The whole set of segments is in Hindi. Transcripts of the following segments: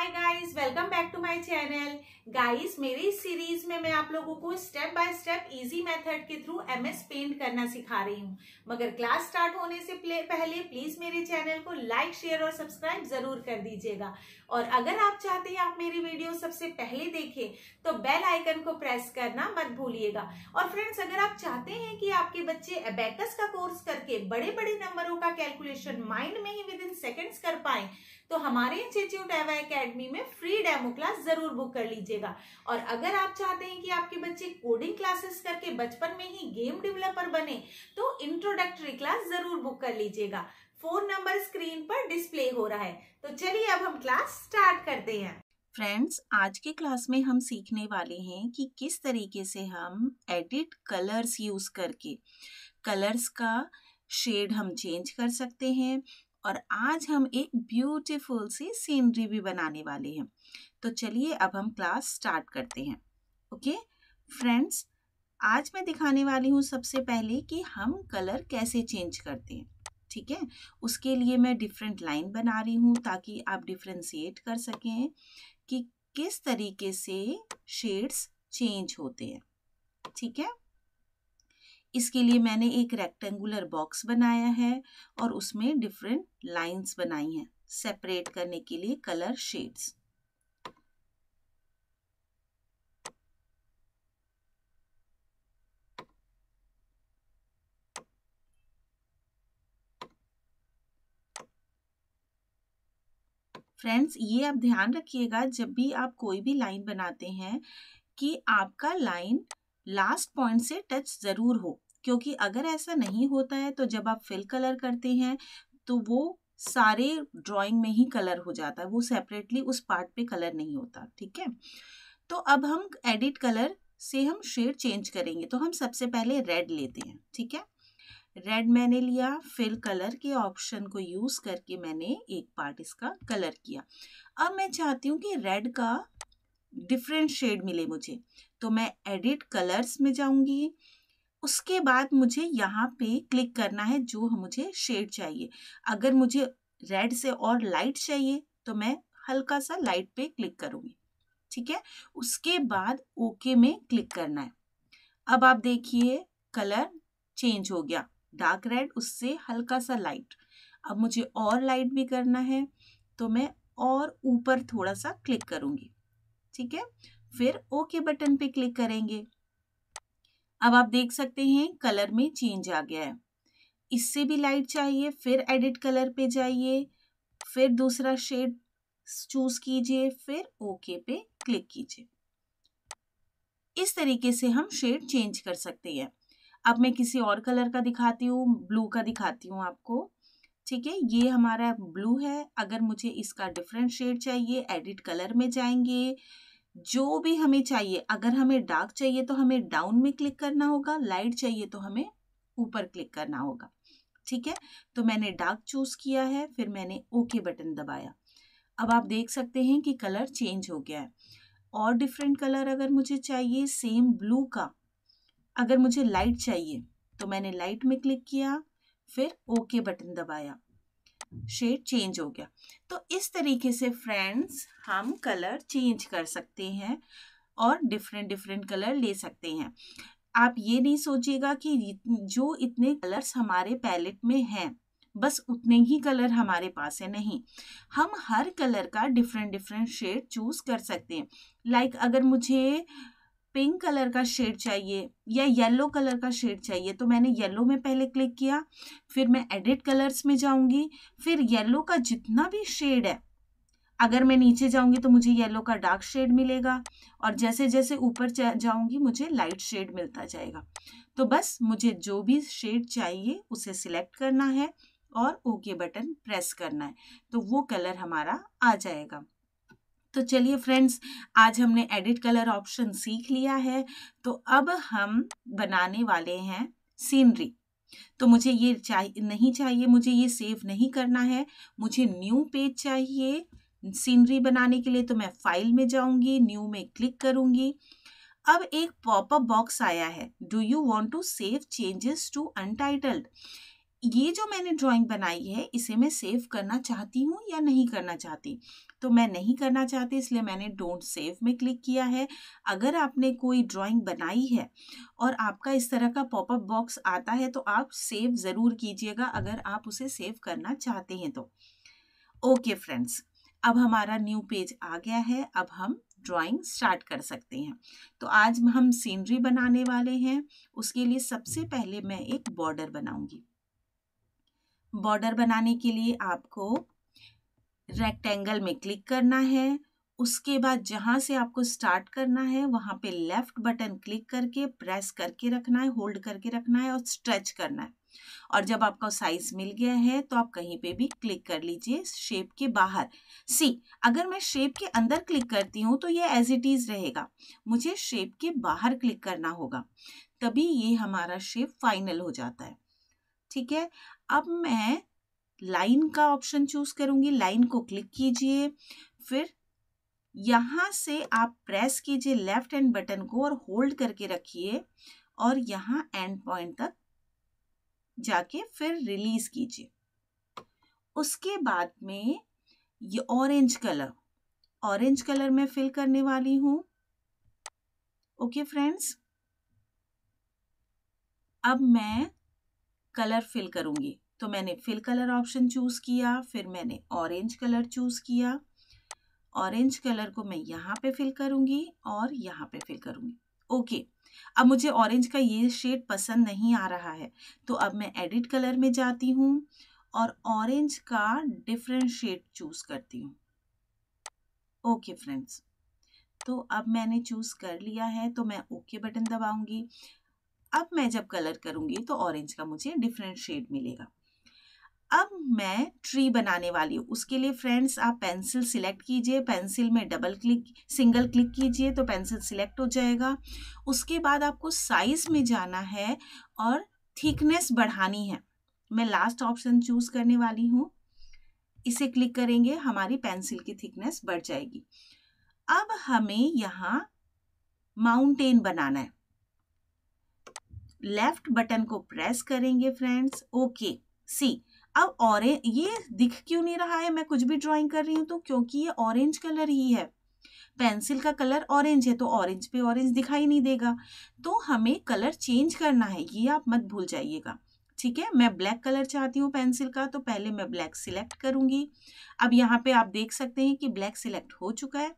Hi guys welcome back to my channel guys मेरी इस सीरीज में मैं आप लोगों को step by step easy method के थ्रू एमएस पेंट करना सिखा रही हूँ मगर क्लास स्टार्ट होने से पहले प्लीज मेरे चैनल को लाइक शेयर और सब्सक्राइब जरूर कर दीजिएगा और अगर आप चाहते हैं आप मेरी वीडियो सबसे पहले देखें तो बेल आइकन को प्रेस करना मत भूलिएगा और फ्रेंड्स अगर आप चाहते हैं कि आपके बच्चे अबेकस का कोर्स करके बड़े बड़े नंबरों का कैलकुलेशन माइंड में ही विद इन सेकेंड्स कर पाए तो हमारे इंस्टीट्यूट एवा एकेडमी में फ्री डेमो क्लास जरूर बुक कर लीजिएगा और अगर आप चाहते हैं कि आपके बच्चे कोडिंग क्लासेस करके बचपन में ही गेम डेवलपर बने तो इंट्रोडक्टरी क्लास जरूर बुक कर लीजिएगा फोन नंबर स्क्रीन पर डिस्प्ले हो रहा है तो चलिए अब हम क्लास स्टार्ट करते हैं फ्रेंड्स आज के क्लास में हम सीखने वाले हैं कि किस तरीके से हम एडिट कलर्स यूज़ करके कलर्स का शेड हम चेंज कर सकते हैं और आज हम एक ब्यूटीफुल सी सीनरी भी बनाने वाले हैं तो चलिए अब हम क्लास स्टार्ट करते हैं ओके फ्रेंड्स आज मैं दिखाने वाली हूँ सबसे पहले कि हम कलर कैसे चेंज करते हैं ठीक है उसके लिए मैं डिफरेंट लाइन बना रही हूँ ताकि आप डिफ्रेंशिएट कर सकें कि किस तरीके से शेड्स चेंज होते हैं ठीक है इसके लिए मैंने एक रेक्टेंगुलर बॉक्स बनाया है और उसमें डिफरेंट लाइंस बनाई हैं सेपरेट करने के लिए कलर शेड्स फ्रेंड्स ये आप ध्यान रखिएगा जब भी आप कोई भी लाइन बनाते हैं कि आपका लाइन लास्ट पॉइंट से टच ज़रूर हो क्योंकि अगर ऐसा नहीं होता है तो जब आप फिल कलर करते हैं तो वो सारे ड्राइंग में ही कलर हो जाता है वो सेपरेटली उस पार्ट पे कलर नहीं होता ठीक है तो अब हम एडिट कलर से हम शेड चेंज करेंगे तो हम सबसे पहले रेड लेते हैं ठीक है रेड मैंने लिया फिल कलर के ऑप्शन को यूज़ करके मैंने एक पार्ट इसका कलर किया अब मैं चाहती हूँ कि रेड का डिफरेंट शेड मिले मुझे तो मैं एडिट कलर्स में जाऊंगी उसके बाद मुझे यहाँ पे क्लिक करना है जो मुझे शेड चाहिए अगर मुझे रेड से और लाइट चाहिए तो मैं हल्का सा लाइट पे क्लिक करूँगी ठीक है उसके बाद ओके में क्लिक करना है अब आप देखिए कलर चेंज हो गया डार्क रेड उससे हल्का सा लाइट अब मुझे और लाइट भी करना है तो मैं और ऊपर थोड़ा सा क्लिक करूँगी ठीक है फिर ओके बटन पे क्लिक करेंगे अब आप देख सकते हैं कलर में चेंज आ गया है इससे भी लाइट चाहिए फिर एडिट कलर पे जाइए फिर दूसरा शेड चूज कीजिए फिर ओके पे क्लिक कीजिए इस तरीके से हम शेड चेंज कर सकते हैं अब मैं किसी और कलर का दिखाती हूँ ब्लू का दिखाती हूँ आपको ठीक है ये हमारा ब्लू है अगर मुझे इसका डिफरेंट शेड चाहिए एडिट कलर में जाएंगे जो भी हमें चाहिए अगर हमें डार्क चाहिए तो हमें डाउन में क्लिक करना होगा लाइट चाहिए तो हमें ऊपर क्लिक करना होगा ठीक है तो मैंने डार्क चूज़ किया है फिर मैंने ओके बटन दबाया अब आप देख सकते हैं कि कलर चेंज हो गया है और डिफरेंट कलर अगर मुझे चाहिए सेम ब्लू का अगर मुझे लाइट चाहिए तो मैंने लाइट में क्लिक किया फिर ओके बटन दबाया शेड चेंज हो गया तो इस तरीके से फ्रेंड्स हम कलर चेंज कर सकते हैं और डिफरेंट डिफरेंट कलर ले सकते हैं आप ये नहीं सोचिएगा कि जो इतने कलर्स हमारे पैलेट में हैं बस उतने ही कलर हमारे पास है नहीं हम हर कलर का डिफरेंट डिफरेंट शेड चूज़ कर सकते हैं लाइक like अगर मुझे पिंक कलर का शेड चाहिए या येलो कलर का शेड चाहिए तो मैंने येलो में पहले क्लिक किया फिर मैं एडिट कलर्स में जाऊंगी फिर येलो का जितना भी शेड है अगर मैं नीचे जाऊंगी तो मुझे येलो का डार्क शेड मिलेगा और जैसे जैसे ऊपर जाऊंगी मुझे लाइट शेड मिलता जाएगा तो बस मुझे जो भी शेड चाहिए उसे सिलेक्ट करना है और ओके बटन प्रेस करना है तो वो कलर हमारा आ जाएगा तो चलिए फ्रेंड्स आज हमने एडिट कलर ऑप्शन सीख लिया है तो अब हम बनाने वाले हैं सीनरी तो मुझे ये चाहिए नहीं चाहिए मुझे ये सेव नहीं करना है मुझे न्यू पेज चाहिए सीनरी बनाने के लिए तो मैं फाइल में जाऊंगी न्यू में क्लिक करूंगी अब एक पॉपअप बॉक्स आया है do you want to save changes to untitled ये जो मैंने ड्राइंग बनाई है इसे मैं सेव करना चाहती हूँ या नहीं करना चाहती तो मैं नहीं करना चाहती इसलिए मैंने डोंट सेव में क्लिक किया है अगर आपने कोई ड्राइंग बनाई है और आपका इस तरह का पॉपअप बॉक्स आता है तो आप सेव ज़रूर कीजिएगा अगर आप उसे सेव करना चाहते हैं तो ओके फ्रेंड्स अब हमारा न्यू पेज आ गया है अब हम ड्राइंग स्टार्ट कर सकते हैं तो आज हम सीनरी बनाने वाले हैं उसके लिए सबसे पहले मैं एक बॉर्डर बनाऊंगी बॉर्डर बनाने के लिए आपको रेक्टेंगल में क्लिक करना है उसके बाद जहाँ से आपको स्टार्ट करना है वहाँ पे लेफ्ट बटन क्लिक करके प्रेस करके रखना है होल्ड करके रखना है और स्ट्रेच करना है और जब आपका साइज मिल गया है तो आप कहीं पे भी क्लिक कर लीजिए शेप के बाहर सी अगर मैं शेप के अंदर क्लिक करती हूँ तो ये एज इट इज़ रहेगा मुझे शेप के बाहर क्लिक करना होगा तभी ये हमारा शेप फाइनल हो जाता है ठीक है अब मैं लाइन का ऑप्शन चूज करूंगी लाइन को क्लिक कीजिए फिर यहाँ से आप प्रेस कीजिए लेफ्ट हैंड बटन को और होल्ड करके रखिए और यहाँ एंड पॉइंट तक जाके फिर रिलीज कीजिए उसके बाद में ये ऑरेंज कलर ऑरेंज कलर मैं फिल करने वाली हूँ ओके फ्रेंड्स अब मैं कलर फिल करूँगी तो मैंने फिल कलर ऑप्शन चूज़ किया फिर मैंने ऑरेंज कलर चूज़ किया ऑरेंज कलर को मैं यहाँ पे फिल करूँगी और यहाँ पे फिल करूँगी ओके अब मुझे ऑरेंज का ये शेड पसंद नहीं आ रहा है तो अब मैं एडिट कलर में जाती हूँ और ऑरेंज का डिफरेंट शेड चूज़ करती हूँ ओके फ्रेंड्स तो अब मैंने चूज़ कर लिया है तो मैं ओके बटन दबाऊंगी अब मैं जब कलर करूंगी तो ऑरेंज का मुझे डिफरेंट शेड मिलेगा अब मैं ट्री बनाने वाली हूँ उसके लिए फ्रेंड्स आप पेंसिल सिलेक्ट कीजिए पेंसिल में डबल क्लिक सिंगल क्लिक कीजिए तो पेंसिल सिलेक्ट हो जाएगा उसके बाद आपको साइज़ में जाना है और थिकनेस बढ़ानी है मैं लास्ट ऑप्शन चूज़ करने वाली हूँ इसे क्लिक करेंगे हमारी पेंसिल की थिकनेस बढ़ जाएगी अब हमें यहाँ माउंटेन बनाना है लेफ्ट बटन को प्रेस करेंगे फ्रेंड्स ओके सी अब ऑरेंज ये दिख क्यों नहीं रहा है मैं कुछ भी ड्राइंग कर रही हूँ तो क्योंकि ये ऑरेंज कलर ही है पेंसिल का कलर ऑरेंज है तो ऑरेंज पे ऑरेंज दिखाई नहीं देगा तो हमें कलर चेंज करना है ये आप मत भूल जाइएगा ठीक है मैं ब्लैक कलर चाहती हूँ पेंसिल का तो पहले मैं ब्लैक सिलेक्ट करूँगी अब यहाँ पे आप देख सकते हैं कि ब्लैक सिलेक्ट हो चुका है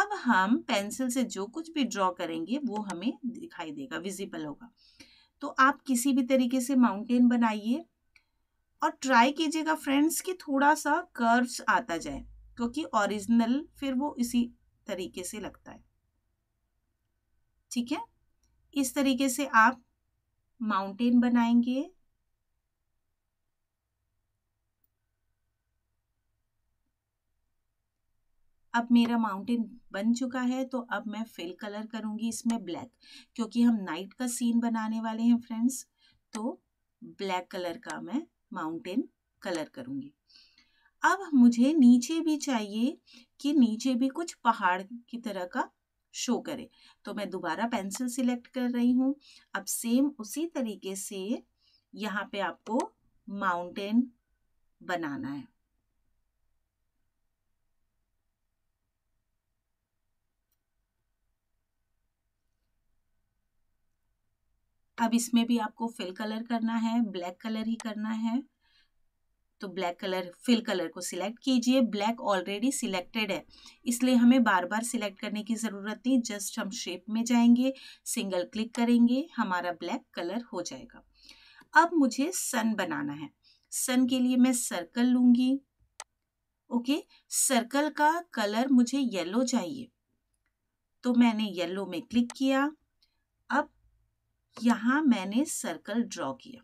अब हम पेंसिल से जो कुछ भी ड्रॉ करेंगे वो हमें दिखाई देगा विजिबल होगा तो आप किसी भी तरीके से माउंटेन बनाइए और ट्राई कीजिएगा फ्रेंड्स कि थोड़ा सा कर्व्स आता जाए क्योंकि ओरिजिनल फिर वो इसी तरीके से लगता है ठीक है इस तरीके से आप माउंटेन बनाएंगे अब मेरा माउंटेन बन चुका है तो अब मैं फिल कलर करूंगी इसमें ब्लैक क्योंकि हम नाइट का सीन बनाने वाले हैं फ्रेंड्स तो ब्लैक कलर का मैं माउंटेन कलर करूँगी अब मुझे नीचे भी चाहिए कि नीचे भी कुछ पहाड़ की तरह का शो करे तो मैं दोबारा पेंसिल सिलेक्ट कर रही हूँ अब सेम उसी तरीके से यहाँ पे आपको माउंटेन बनाना है अब इसमें भी आपको फिल कलर करना है ब्लैक कलर ही करना है तो ब्लैक कलर फिल कलर को सिलेक्ट कीजिए ब्लैक ऑलरेडी सिलेक्टेड है इसलिए हमें बार बार सिलेक्ट करने की ज़रूरत नहीं जस्ट हम शेप में जाएंगे सिंगल क्लिक करेंगे हमारा ब्लैक कलर हो जाएगा अब मुझे सन बनाना है सन के लिए मैं सर्कल लूँगी ओके सर्कल का कलर मुझे येलो चाहिए तो मैंने येलो में क्लिक किया यहाँ मैंने सर्कल ड्रॉ किया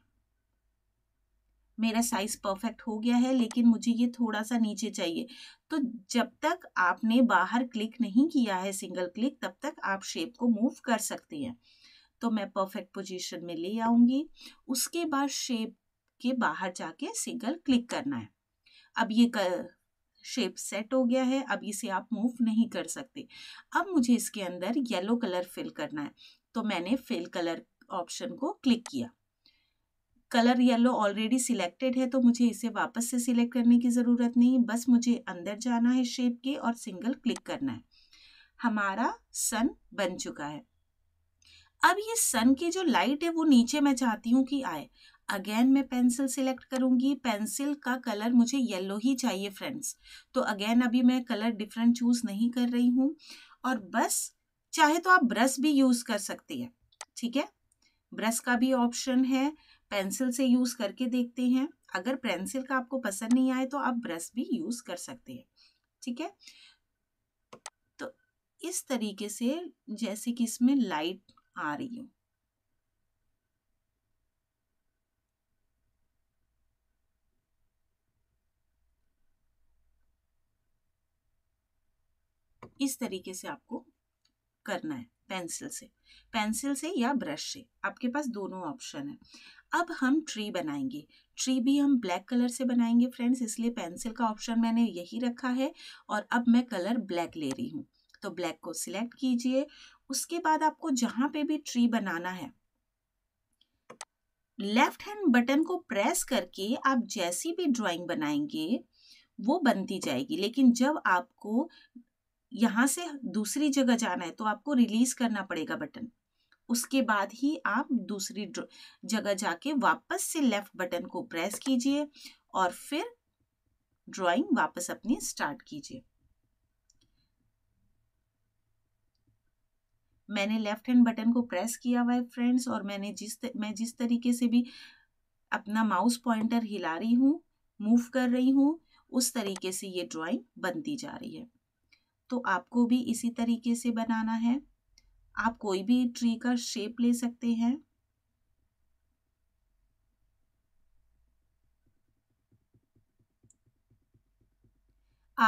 मेरा साइज परफेक्ट हो गया है लेकिन मुझे ये थोड़ा सा नीचे चाहिए तो जब तक आपने बाहर क्लिक नहीं किया है सिंगल क्लिक तब तक आप शेप को मूव कर सकते हैं तो मैं परफेक्ट पोजीशन में ले आऊंगी उसके बाद शेप के बाहर जाके सिंगल क्लिक करना है अब ये कर, शेप सेट हो गया है अब इसे आप मूव नहीं कर सकते अब मुझे इसके अंदर येलो कलर फिल करना है तो मैंने फिल कलर ऑप्शन को क्लिक किया कलर येलो ऑलरेडी सिलेक्टेड है तो मुझे इसे वापस से सिलेक्ट करने की ज़रूरत नहीं बस मुझे अंदर जाना है शेप के और सिंगल क्लिक करना है हमारा सन बन चुका है अब ये सन की जो लाइट है वो नीचे मैं चाहती हूँ कि आए अगेन मैं पेंसिल सिलेक्ट करूँगी पेंसिल का कलर मुझे येलो ही चाहिए फ्रेंड्स तो अगेन अभी मैं कलर डिफरेंट चूज़ नहीं कर रही हूँ और बस चाहे तो आप ब्रश भी यूज़ कर सकती है ठीक है ब्रश का भी ऑप्शन है पेंसिल से यूज़ करके देखते हैं अगर पेंसिल का आपको पसंद नहीं आए तो आप ब्रश भी यूज़ कर सकते हैं ठीक है तो इस तरीके से जैसे कि इसमें लाइट आ रही हो इस तरीके से आपको करना है पेंसिल से पेंसिल से या ब्रश से आपके पास दोनों ऑप्शन है अब हम ट्री बनाएंगे ट्री भी हम ब्लैक कलर से बनाएंगे फ्रेंड्स इसलिए पेंसिल का ऑप्शन मैंने यही रखा है और अब मैं कलर ब्लैक ले रही हूँ तो ब्लैक को सिलेक्ट कीजिए उसके बाद आपको जहाँ पे भी ट्री बनाना है लेफ्ट हैंड बटन को प्रेस करके आप जैसी भी ड्राइंग बनाएंगे वो बनती जाएगी लेकिन जब आपको यहां से दूसरी जगह जाना है तो आपको रिलीज करना पड़ेगा बटन उसके बाद ही आप दूसरी जगह जाके वापस से लेफ्ट बटन को प्रेस कीजिए और फिर ड्राइंग वापस अपनी स्टार्ट कीजिए मैंने लेफ्ट हैंड बटन को प्रेस किया हुआ है फ्रेंड्स और मैंने जिस मैं जिस तरीके से भी अपना माउस पॉइंटर हिला रही हूँ मूव कर रही हूँ उस तरीके से ये ड्राइंग बनती जा रही है तो आपको भी इसी तरीके से बनाना है आप कोई भी ट्री का शेप ले सकते हैं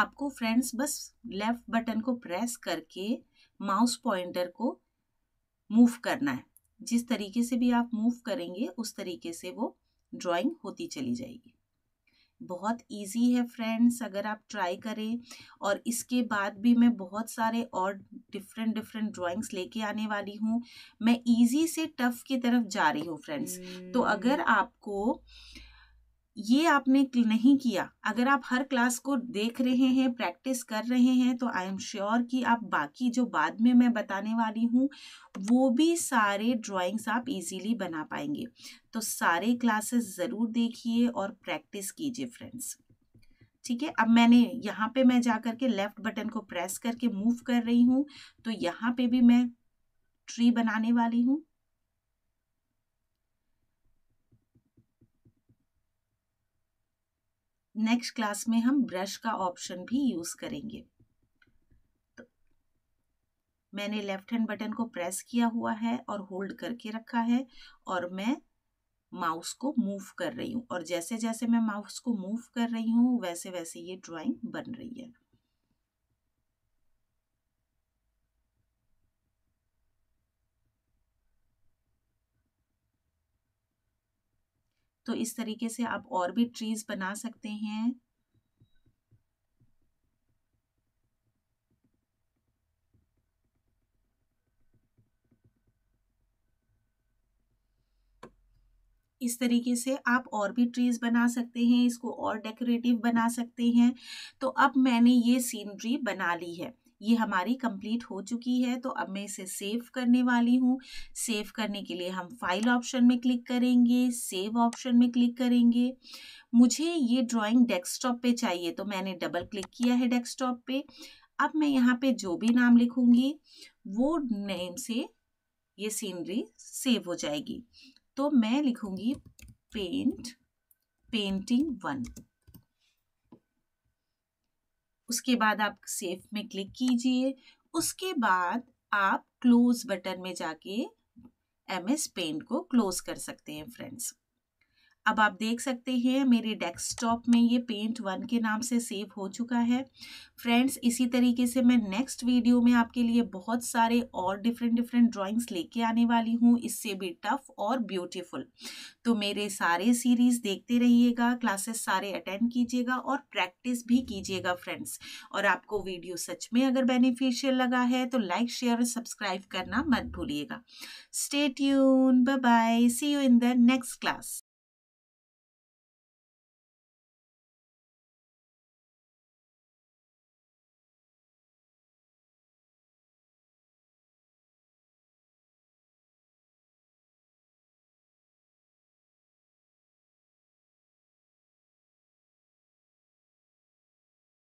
आपको फ्रेंड्स बस लेफ्ट बटन को प्रेस करके माउस पॉइंटर को मूव करना है जिस तरीके से भी आप मूव करेंगे उस तरीके से वो ड्राइंग होती चली जाएगी बहुत इजी है फ्रेंड्स अगर आप ट्राई करें और इसके बाद भी मैं बहुत सारे और डिफरेंट डिफरेंट ड्राइंग्स लेके आने वाली हूँ मैं इजी से टफ की तरफ जा रही हूँ फ्रेंड्स तो अगर hmm. आपको ये आपने नहीं किया अगर आप हर क्लास को देख रहे हैं प्रैक्टिस कर रहे हैं तो आई एम श्योर कि आप बाकी जो बाद में मैं बताने वाली हूँ वो भी सारे ड्राइंग्स आप इजीली बना पाएंगे तो सारे क्लासेस ज़रूर देखिए और प्रैक्टिस कीजिए फ्रेंड्स ठीक है अब मैंने यहाँ पे मैं जा करके लेफ़्ट बटन को प्रेस करके मूव कर रही हूँ तो यहाँ पर भी मैं ट्री बनाने वाली हूँ नेक्स्ट क्लास में हम ब्रश का ऑप्शन भी यूज़ करेंगे तो मैंने लेफ्ट हैंड बटन को प्रेस किया हुआ है और होल्ड करके रखा है और मैं माउस को मूव कर रही हूँ और जैसे जैसे मैं माउस को मूव कर रही हूँ वैसे वैसे ये ड्राइंग बन रही है तो इस तरीके से आप और भी ट्रीज बना सकते हैं इस तरीके से आप और भी ट्रीज बना सकते हैं इसको और डेकोरेटिव बना सकते हैं तो अब मैंने ये सीनरी बना ली है ये हमारी कंप्लीट हो चुकी है तो अब मैं इसे सेव करने वाली हूँ सेव करने के लिए हम फाइल ऑप्शन में क्लिक करेंगे सेव ऑप्शन में क्लिक करेंगे मुझे ये ड्राइंग डेस्कटॉप पे चाहिए तो मैंने डबल क्लिक किया है डेस्कटॉप पे अब मैं यहाँ पे जो भी नाम लिखूँगी वो नेम से ये सीनरी सेव हो जाएगी तो मैं लिखूँगी पेंट पेंटिंग वन उसके बाद आप सेव में क्लिक कीजिए उसके बाद आप क्लोज बटन में जाके एम एस पेंट को क्लोज कर सकते हैं फ्रेंड्स अब आप देख सकते हैं मेरे डेस्कटॉप में ये पेंट वन के नाम से सेव हो चुका है फ्रेंड्स इसी तरीके से मैं नेक्स्ट वीडियो में आपके लिए बहुत सारे और डिफरेंट डिफरेंट ड्राइंग्स लेके आने वाली हूँ इससे भी टफ और ब्यूटीफुल तो मेरे सारे सीरीज़ देखते रहिएगा क्लासेस सारे अटेंड कीजिएगा और प्रैक्टिस भी कीजिएगा फ्रेंड्स और आपको वीडियो सच में अगर बेनिफिशियल लगा है तो लाइक शेयर और सब्सक्राइब करना मत भूलिएगा stay tuned bye see you in the next class